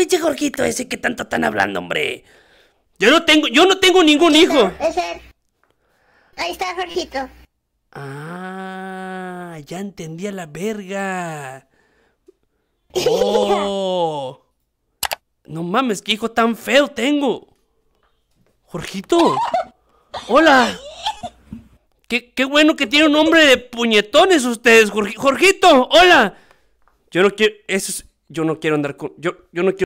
pinche Jorgito ese que tanto están hablando, hombre. Yo no tengo, yo no tengo ningún hijo. Ahí está Jorgito. Ah, ya entendí a la verga. Oh. No mames, qué hijo tan feo tengo. Jorgito. Hola. Qué, bueno que tiene un hombre de puñetones ustedes, Jorgito. Hola. Yo no quiero. Eso es, yo no quiero andar con. Yo, yo no quiero.